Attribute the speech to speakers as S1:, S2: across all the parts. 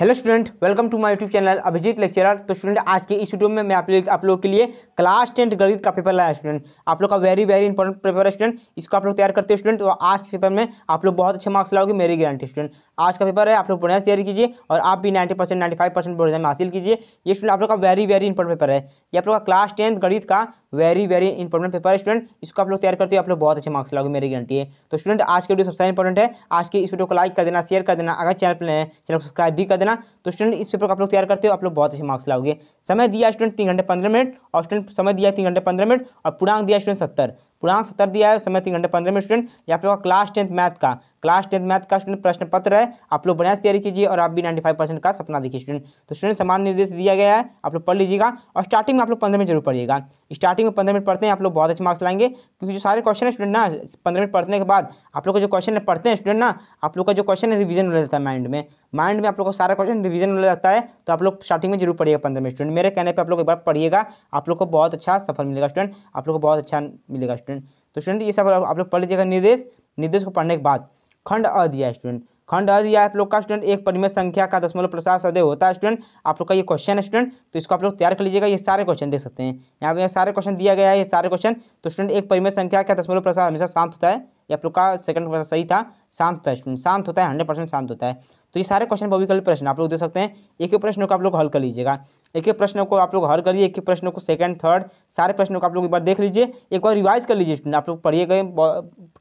S1: hello student welcome to my YouTube channel Abhijit lecturer तो student आज के इस वीडियो में मैं आप लोग आप लोगों के लिए क्लास टेंथ गणित का पेपर लाया स्टूडेंट आप लोग का वेरी वेरी इंपॉर्टेंट पेपर है स्टूडेंट इसको आप लोग तैयार करते हो स्टूडेंट और तो आज के पेपर में आप लोग बहुत अच्छे मार्क्स लाओगे मेरी गारंटी स्टूडेंट आज का पेपर है आप लोग बढ़िया तैयारी कीजिए और आप भी ninety percent ninety five percent में हासिल कीजिए ये स्टूडेंट आप लोग का वेरी वेरी इंपॉर्टेंट पेपर है ये आप लोग का क्लास टेंथ गणित का very very important paper student इसको आप लोग तैयार करते हो आप लोग बहुत अच्छे मार्क्स लागू मेरी गारंटी है तो स्टूडेंट आज की वीडियो सबसे इंपॉर्टेंट है आज की इस वीडियो को लाइक कर देना शेयर कर देना अगर चैनल पर है चैनल को सब्सक्राइब भी कर देना तो स्टूडेंट इस पेपर को आप लोग तैयार करते हो आप लोग बहुत अच्छे मार्क्स लाओगे समय दिया स्टूडेंट तीन घंटे पंद्रह मिनट और स्टूडेंट समय दिया तीन घंटे पंद्रह मिनट और पूर्णांक दिया स्टूडेंट सत्तर पूर्णांक सत्तर दिया है समय तीन घंटे पंद्रह मिनट स्टूडेंट यहाँ पे होगा क्लास टेंथ मैथ का क्लास टेंथ मैथ का स्टूडेंट प्रश्न पत्र है आप लोग बढ़िया से तैयारी कीजिए और आप भी नाइन्टी फाइव परसेंट का सपना देखिए स्टूडेंट तो स्टूडेंट समान निर्देश दिया गया है आप लोग पढ़ लीजिएगा और स्टार्टिंग में आप लोग पंद्रह मिनट जरूर पढ़िएगा स्टार्टिंग में पंद्रह मिनट पढ़ते हैं आप लोग बहुत अच्छे मार्क्स लाएंगे क्योंकि जो सारे क्वेश्चन है स्टूडेंट ना पंद्रह मिनट पढ़ने के बाद आप लोग का जो क्वेश्चन है पढ़ते हैं स्टूडेंट ना आप लोग का जो क्वेश्चन है रिविजन हो जाता है माइंड में माइंड में आप लोग का सारा क्वेश्चन रिविजन हो जाता है तो आप लोग स्टार्टिंग में जरूर पढ़िएगा पंद्रह मिनट स्टूडेंट मेरे कहने पर आप लोग एक बार पढ़िएगा आप लोग को बहुत अच्छा सफल मिलेगा स्टूडेंट आप लोग को बहुत अच्छा मिलेगा स्टूडेंट तो स्टूडेंट ये सब आप लोग पढ़ लीजिएगा निर्देश निर्देश को पढ़ने के बाद खंड अ दिया स्टूडेंट खंड अ दिया आप लोग का स्टूडेंट एक परिमेय संख्या का दशमलव प्रसाद सदैव होता है स्टूडेंट आप लोग का ये क्वेश्चन है स्टूडेंट तो इसको आप लोग तैयार कर लीजिएगा ये सारे क्वेश्चन देख सकते हैं यहाँ पे सारे क्वेश्चन दिया गया है ये सारे क्वेश्चन तो स्टूडेंट एक परिमय संख्या का दशमलव प्रसाद हमेशा शांत होता है ये आप लोग का सेकंड सही था शांत होता है स्टूडेंट शांत होता है हंड्रेड शांत होता है तो ये सारे क्वेश्चन भविकल्प प्रश्न आप लोग दे सकते हैं एक एक प्रश्नों को आप लोग हल कर लीजिएगा एक एक प्रश्न को आप लोग हल करिए एक एक प्रश्नों को सेकंड थर्ड सारे प्रश्नों को आप लोग एक बार देख लीजिए एक बार रिवाइज कर लीजिए स्टूडेंट आप लोग पढ़िए गए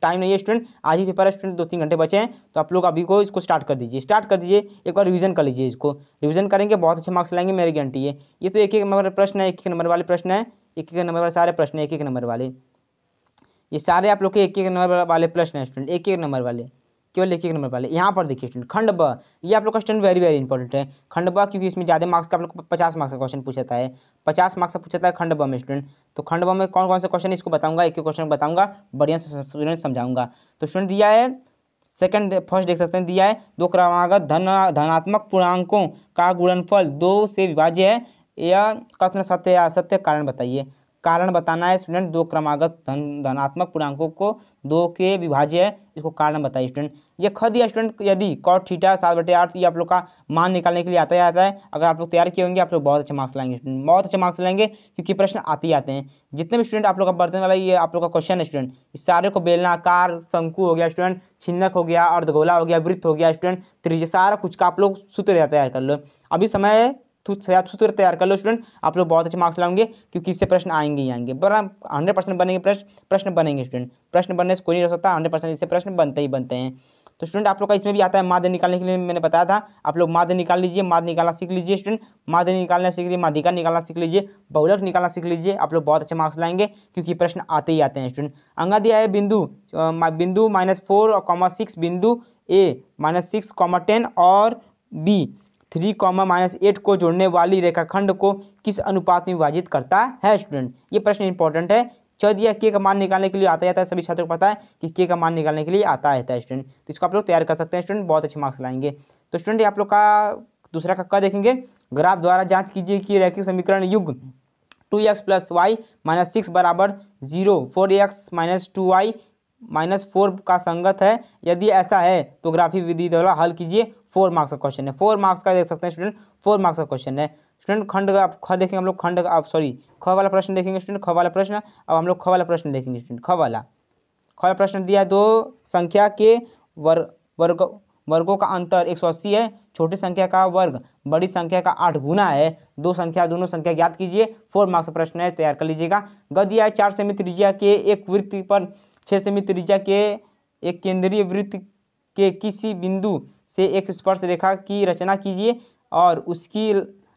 S1: टाइम नहीं है स्टूडेंट आज ही पेपर स्टूडेंट दो तीन घंटे बचे हैं तो आप लोग अभी को इसको स्टार्ट कर दीजिए स्टार्ट कर दीजिए एक बार रिविजन कर लीजिए इसको रिविजन करेंगे बहुत अच्छे मार्क्स लाएंगे मेरी गारंटी है ये तो एक एक नंबर प्रश्न है एक एक नंबर वाले प्रश्न है एक एक नंबर वाले सारे प्रश्न एक एक नंबर वाले ये सारे आप लोग के एक एक नंबर वाले प्रश्न है स्टूडेंट एक एक नंबर वाले केवल एक एक नंबर वाले यहाँ पर देखिए स्टूडेंट खंड ब ये आप लोग का स्टूडेंट वेरी वेरी इंपॉर्टेंट है खंड ब क्योंकि इसमें ज़्यादा मार्क्स का आप लोग पचास मार्क्स का क्वेश्चन पूछता है पचास मार्क्स का पूछता है खंड ब में स्टूडेंट तो खंड ब में कौन कौन से क्वेश्चन इसको बताऊंगा एक एक क्वेश्चन बताऊंगा बढ़िया से स्टूडेंट समझाऊंगा तो स्टूडेंट दिया है सेकंड फर्स्ट देख सकते हैं दिया है दो क्रमागत धन धनात्मक पूर्णांकों का गुणनफल दो से विभाज्य है या कथन सत्य या असत्य कारण बताइए कारण बताना है स्टूडेंट दो क्रमागत धन धनात्मक पूर्णांकों को दो के विभाज्य है इसको कारण बताइए स्टूडेंट ये खद या स्टूडेंट यदि कॉट ठीठा सात बटे आठ ये आप लोग का मान निकालने के लिए आता ही आता है अगर आप लोग तैयार किए होंगे आप लोग बहुत अच्छे मार्क्स लाएंगे स्टूडेंट बहुत अच्छे मार्क्स लाएंगे क्योंकि प्रश्न आते ही आते हैं जितने भी स्टूडेंट आप लोग का बर्तन वाला ये आप लोग का क्वेश्चन है स्टूडेंट इस सारे को बेलनाकार शंकु हो गया स्टूडेंट छिन्नक हो गया अर्धगोला हो गया वृत्त हो गया स्टूडेंट त्रिज सारा कुछ का आप लोग सूत्र तैयार कर लो अभी समय तो आप सूत्र तैयार कर लो स्टूडेंट आप लोग बहुत अच्छे मार्क्स लाएंगे क्योंकि इससे प्रश्न आएंगे ही आएंगे बड़ा हंड्रेड परसेंट बनेंगे प्रश्न प्रश्न बनेंगे स्टूडेंट प्रश्न बनने से कोई नहीं रह सकता हंड्रेड परसेंट इससे प्रश्न बनते ही बनते हैं तो स्टूडेंट आप लोग का इसमें भी आता है माध्य निकालने के लिए मैंने बताया था आप लोग माध्य निकाल लीजिए माध्य निकालना सीख लीजिए स्टूडेंट माध्य निकालना सीख लीजिए माध्यिका निकालना सीख लीजिए बहुलक निकालना सीख लीजिए आप लोग बहुत अच्छे मार्क्स लाएंगे क्योंकि प्रश्न आते ही आते हैं स्टूडेंट अंगा दिया है बिंदु बिंदु माइनस फोर कॉमा सिक्स बिंदु A minus six comma ten और B three comma minus eight को जोड़ने वाली रेखाखंड को किस अनुपात में विभाजित करता है स्टूडेंट ये प्रश्न इंपॉर्टेंट है चौदह यह के का मान निकालने के लिए आता जाता है सभी छात्रों को पता है कि के का मान निकालने के लिए आता रहता है स्टूडेंट तो इसको आप लोग तैयार कर सकते हैं स्टूडेंट बहुत अच्छे मार्क्स लाएंगे तो स्टूडेंट आप लोग का दूसरा का क्या देखेंगे ग्राफ द्वारा जांच कीजिए कि रैखिक समीकरण युग two X plus Y minus six बराबर zero four X minus two Y minus four का संगत है यदि ऐसा है तो ग्राफी विधि द्वारा हल कीजिए फोर मार्क्स का क्वेश्चन है फोर मार्क्स का देख सकते हैं स्टूडेंट फोर मार्क्स का क्वेश्चन है स्टूडेंट खंड का आप ख देखेंगे हम लोग खंड का आप सॉरी ख वाला प्रश्न देखेंगे स्टूडेंट ख वाला प्रश्न अब हम लोग ख वाला प्रश्न देखेंगे स्टूडेंट ख वाला ख वाला प्रश्न दिया दो संख्या के वर्ग वर्ग वर्गों का अंतर एक सौ अस्सी है छोटी संख्या का वर्ग बड़ी संख्या का आठ गुना है दो संख्या दोनों संख्या ज्ञात कीजिए फोर मार्क्स प्रश्न है तैयार कर लीजिएगा ग दिया है चार सेमी त्रिज्या के एक वृत्त पर छः सेमी त्रिज्या के एक केंद्रीय वृत्त के किसी बिंदु से एक स्पर्श रेखा की रचना कीजिए और उसकी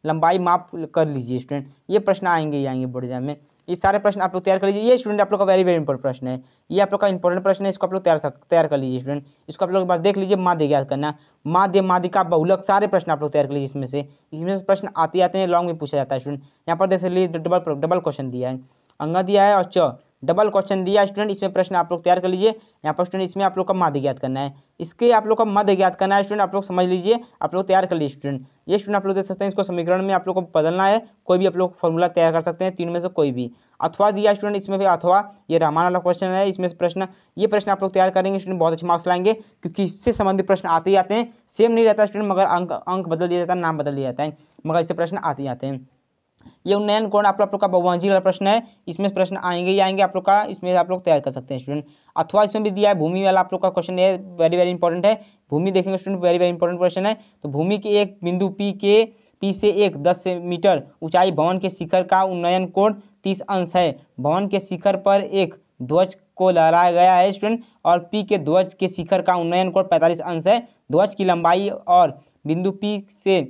S1: लंबाई माप कर लीजिए स्टूडेंट ये प्रश्न आएंगे ही आएंगे बोर्ड एग्जाम में ये सारे प्रश्न आप लोग तैयार कर लीजिए ये स्टूडेंट आप लोग का वेरी वेरी इंपॉर्टेंट प्रश्न है ये आप लोग का इंपॉर्टेंट प्रश्न है इसको आप लोग तैयार तैयार कर लीजिए स्टूडेंट इसको आप लोग एक बार देख लीजिए माध्य याद करना माध्य माध्यिका बहुलक सारे प्रश्न आप लोग तैयार कर लीजिए इसमें से इसमें प्रश्न आते आते हैं लॉन्ग में पूछा जाता है स्टूडेंट यहाँ पर देख लीजिए डबल डबल क्वेश्चन दिया है अंगा दिया है और च डबल क्वेश्चन दिया स्टूडेंट इसमें प्रश्न आप लोग तैयार कर लीजिए यहाँ पर स्टूडेंट इसमें आप लोग का मध्य ज्ञात करना है इसके आप लोग का मध्य ज्ञात करना है स्टूडेंट आप लोग समझ लीजिए आप लोग तैयार कर लीजिए स्टूडेंट ये स्टूडेंट आप लोग देख सकते हैं इसको समीकरण में आप लोग को बदलना है कोई भी आप लोग फॉर्मूला तैयार कर सकते हैं तीन में से कोई भी अथवा दिया स्टूडेंट इसमें भी अथवा ये रामान वाला क्वेश्चन है इसमें से प्रश्न ये प्रश्न आप लोग तैयार करेंगे स्टूडेंट बहुत अच्छे मार्क्स लाएंगे क्योंकि इससे संबंधित प्रश्न आते ही आते हैं सेम नहीं रहता स्टूडेंट मगर अंक अंक बदल दिया जाता है नाम बदल दिया जाता है मगर इससे प्रश्न आते ही आते हैं ये उन्नयन कोण आप लोग का भगवान जी वाला प्रश्न है इसमें प्रश्न आएंगे ही आएंगे आप लोग का इसमें आप लोग तैयार कर सकते हैं स्टूडेंट अथवा इसमें भी दिया है भूमि वाला आप लोग का क्वेश्चन है वेरी वेरी इंपॉर्टेंट है भूमि देखेंगे student very very important question है तो भूमि के एक बिंदु पी के पी से एक दस मीटर ऊंचाई भवन के शिखर का उन्नयन कोण तीस अंश है भवन के शिखर पर एक ध्वज को लहराया गया है स्टूडेंट और पी के ध्वज के शिखर का उन्नयन कोण पैंतालीस अंश है ध्वज की लंबाई और बिंदु पी से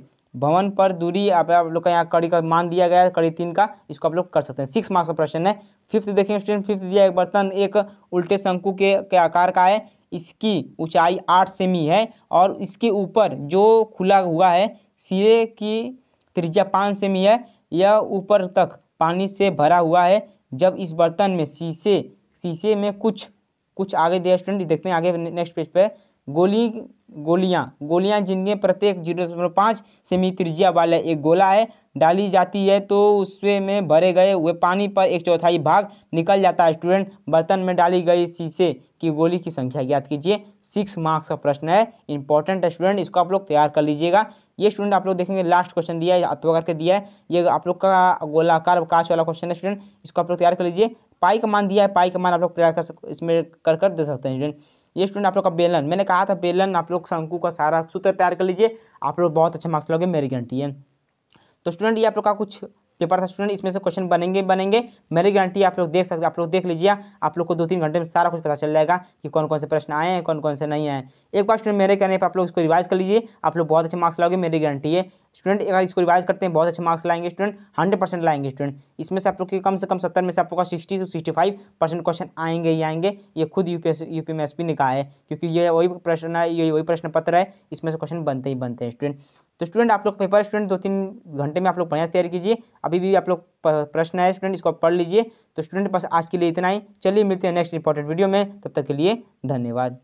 S1: भवन पर दूरी आप आप लोग का यहाँ कड़ी का मान दिया गया है कड़ी तीन का इसको आप लोग कर सकते हैं सिक्स मार्क्स का प्रश्न है फिफ्थ देखिए स्टूडेंट फिफ्थ दिया एक बर्तन एक उल्टे शंकु के, के आकार का है इसकी ऊंचाई आठ सेमी है और इसके ऊपर जो खुला हुआ है सिरे की त्रिज्या पाँच सेमी है यह ऊपर तक पानी से भरा हुआ है जब इस बर्तन में शीशे शीशे में कुछ कुछ आगे दिया स्टूडेंट देखते हैं आगे नेक्स्ट पेज पे गोली गोलियां गोलियां जिनके प्रत्येक जीरो दशमलव पाँच सेमी त्रिज्या वाला एक गोला है डाली जाती है तो उसमें में भरे गए हुए पानी पर एक चौथाई भाग निकल जाता है स्टूडेंट बर्तन में डाली गई शीशे की गोली की संख्या ज्ञात कीजिए सिक्स मार्क्स का प्रश्न है इंपॉर्टेंट स्टूडेंट इसको आप लोग तैयार कर लीजिएगा ये स्टूडेंट आप लोग देखेंगे लास्ट क्वेश्चन दिया है अथवा करके दिया है ये आप लोग का गोलाकार अवकाश वाला क्वेश्चन है स्टूडेंट इसको आप लोग तैयार कर लीजिए पाई का मान दिया है पाई का मान आप लोग तैयार कर इसमें कर कर दे सकते हैं स्टूडेंट ये स्टूडेंट आप लोग का बेलन मैंने कहा था बेलन आप लोग शंकु का सारा सूत्र तैयार कर लीजिए आप लोग बहुत अच्छे मार्क्स लोगे मेरी गारंटी है तो स्टूडेंट ये आप लोग का कुछ पेपर था स्टूडेंट इसमें से क्वेश्चन बनेंगे बनेंगे मेरी गारंटी आप लोग देख सकते आप लोग देख लीजिए आप लोग को दो तीन घंटे में सारा कुछ पता चल जाएगा कि कौन कौन से प्रश्न आए हैं कौन कौन से नहीं आए एक बार स्टूडेंट मेरे कहने पर आप लोग इसको रिवाइज कर लीजिए आप लोग बहुत अच्छे मार्क्स लाओगे मेरी गारंटी है स्टूडेंट अगर इसको रिवाइज करते हैं बहुत अच्छे मार्क्स लाएंगे स्टूडेंट हंड्रेड परसेंट लाएंगे स्टूडेंट इसमें से आप लोग के कम से कम सत्तर में से आप लोग का sixty to sixty five percent question आएंगे ही आएंगे ये खुद यू पी एस पी ने कहा है क्योंकि ये वही प्रश्न है ये वही प्रश्न पत्र है इसमें से क्वेश्चन बनते ही बनते हैं स्टूडेंट तो स्टूडेंट आप लोग पेपर स्टूडेंट दो तीन घंटे में आप लोग बढ़िया से तैयारी कीजिए अभी भी आप लोग प्रश्न है स्टूडेंट इसको पढ़ लीजिए तो स्टूडेंट बस आज के लिए इतना ही चलिए मिलते हैं नेक्स्ट इंपॉर्टेंट वीडियो में तब तक के लिए धन्यवाद